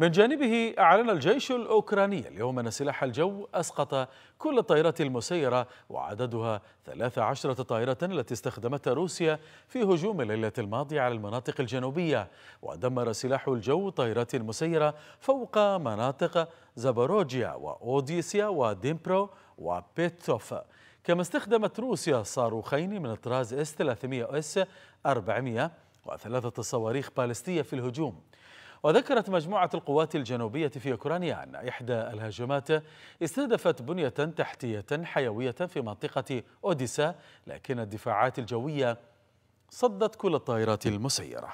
من جانبه أعلن الجيش الأوكراني اليوم أن سلاح الجو أسقط كل الطائرات المسيرة وعددها 13 طائرة التي استخدمتها روسيا في هجوم الليلة الماضية على المناطق الجنوبية ودمر سلاح الجو طائرات مسيرة فوق مناطق زاباروجيا وأوديسيا وديمبرو وبيتوف كما استخدمت روسيا صاروخين من الطراز اس 300 اس 400 وثلاثة صواريخ بالستية في الهجوم وذكرت مجموعة القوات الجنوبية في أوكرانيا أن إحدى الهجمات استهدفت بنية تحتية حيوية في منطقة أوديسا لكن الدفاعات الجوية صدت كل الطائرات المسيرة